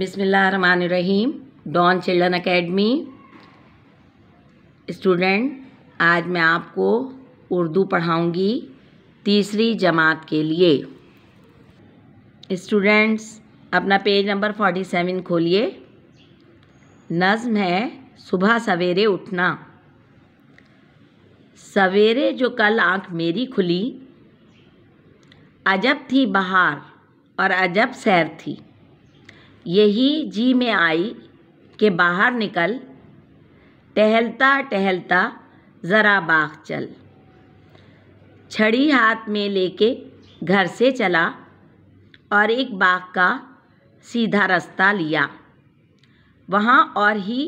बिसमीम don children academy student आज मैं आपको उर्दू पढ़ाऊंगी तीसरी जमात के लिए स्टूडेंट्स अपना पेज नंबर फोर्टी सेवन खोलिए नज़म है सुबह सवेरे उठना सवेरे जो कल आंख मेरी खुली अजब थी बहार और अजब सैर थी यही जी में आई कि बाहर निकल टहलता टहलता ज़रा बाग चल छड़ी हाथ में लेके घर से चला और एक बाग का सीधा रास्ता लिया वहाँ और ही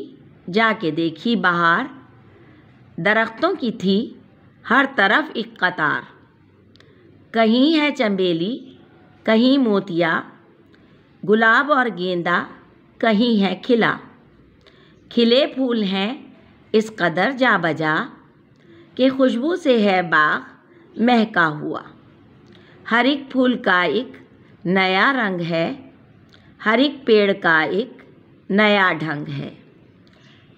जाके देखी बाहर दरख्तों की थी हर तरफ एक कतार कहीं है चम्बेली कहीं मोतिया गुलाब और गेंदा कहीं है खिला खिले फूल हैं इस कदर जा बजा कि खुशबू से है बाग महका हुआ हर एक फूल का एक नया रंग है हर एक पेड़ का एक नया ढंग है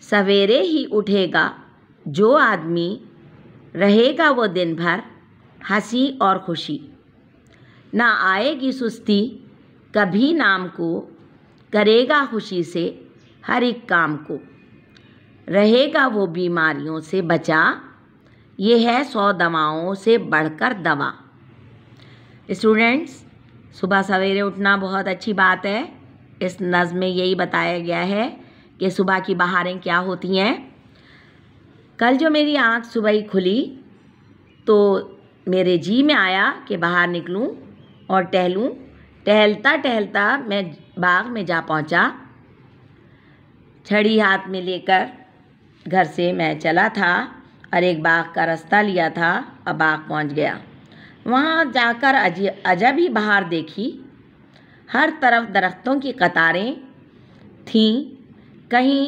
सवेरे ही उठेगा जो आदमी रहेगा वो दिन भर हंसी और खुशी ना आएगी सुस्ती कभी नाम को करेगा खुशी से हर एक काम को रहेगा वो बीमारियों से बचा ये है सौ दवाओं से बढ़कर दवा स्टूडेंट्स सुबह सवेरे उठना बहुत अच्छी बात है इस नज़म में यही बताया गया है कि सुबह की बहारें क्या होती हैं कल जो मेरी आँख सुबह ही खुली तो मेरे जी में आया कि बाहर निकलूं और टहलूं टहलता टहलता मैं बाग में जा पहुंचा छड़ी हाथ में लेकर घर से मैं चला था और एक बाग का रास्ता लिया था और बाग पहुंच गया वहाँ जाकर अजब ही बाहर देखी हर तरफ दरख्तों की कतारें थीं कहीं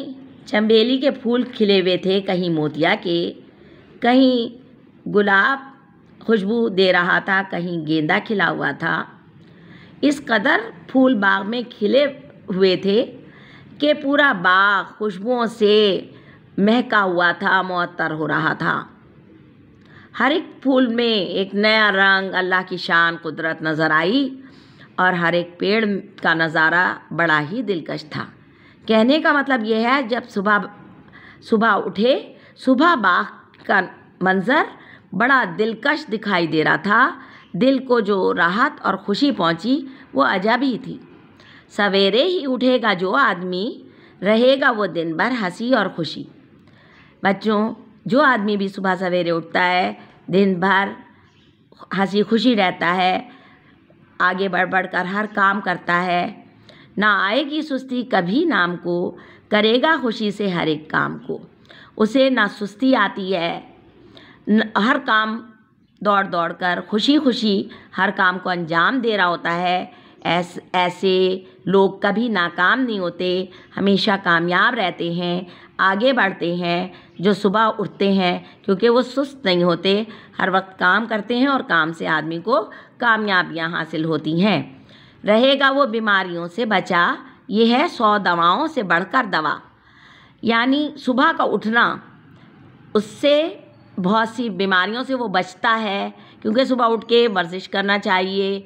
चंबेली के फूल खिले हुए थे कहीं मोतिया के कहीं गुलाब खुशबू दे रहा था कहीं गेंदा खिला हुआ था इस कदर फूल बाग में खिले हुए थे कि पूरा बाग खुशबुओं से महका हुआ था मअतर हो रहा था हर एक फूल में एक नया रंग अल्लाह की शान कुदरत नज़र आई और हर एक पेड़ का नज़ारा बड़ा ही दिलकश था कहने का मतलब यह है जब सुबह सुबह उठे सुबह बाग का मंज़र बड़ा दिलकश दिखाई दे रहा था दिल को जो राहत और खुशी पहुंची वो अजब ही थी सवेरे ही उठेगा जो आदमी रहेगा वो दिन भर हंसी और खुशी बच्चों जो आदमी भी सुबह सवेरे उठता है दिन भर हंसी खुशी रहता है आगे बढ़ बढ़ कर हर काम करता है ना आएगी सुस्ती कभी नाम को करेगा खुशी से हर एक काम को उसे ना सुस्ती आती है हर काम दौड़ दौड़ कर खुशी खुशी हर काम को अंजाम दे रहा होता है ऐस ऐसे लोग कभी नाकाम नहीं होते हमेशा कामयाब रहते हैं आगे बढ़ते हैं जो सुबह उठते हैं क्योंकि वो सुस्त नहीं होते हर वक्त काम करते हैं और काम से आदमी को कामयाबियां हासिल होती हैं रहेगा वो बीमारियों से बचा ये है सौ दवाओं से बढ़कर दवा यानी सुबह का उठना उससे बहुत सी बीमारियों से वो बचता है क्योंकि सुबह उठ के वर्जिश करना चाहिए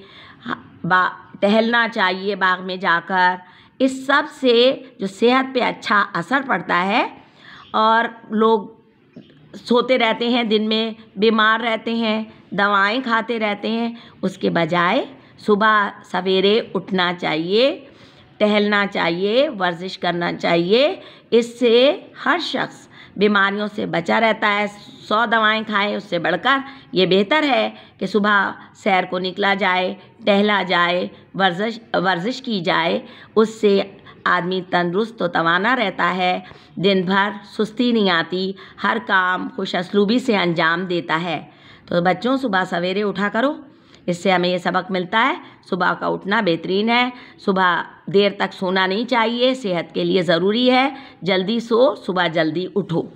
बा टहलना चाहिए बाग में जाकर इस सब से जो सेहत पे अच्छा असर पड़ता है और लोग सोते रहते हैं दिन में बीमार रहते हैं दवाएं खाते रहते हैं उसके बजाय सुबह सवेरे उठना चाहिए टहलना चाहिए वर्जिश करना चाहिए इससे हर शख्स बीमारियों से बचा रहता है सौ दवाएं खाएं उससे बढ़कर ये बेहतर है कि सुबह सैर को निकला जाए टहला जाए वर्जिश वर्जिश की जाए उससे आदमी तंदुरुस्त तो तवाना रहता है दिन भर सुस्ती नहीं आती हर काम खुश असलूबी से अंजाम देता है तो बच्चों सुबह सवेरे उठा करो इससे हमें यह सबक मिलता है सुबह का उठना बेहतरीन है सुबह देर तक सोना नहीं चाहिए सेहत के लिए ज़रूरी है जल्दी सो सुबह जल्दी उठो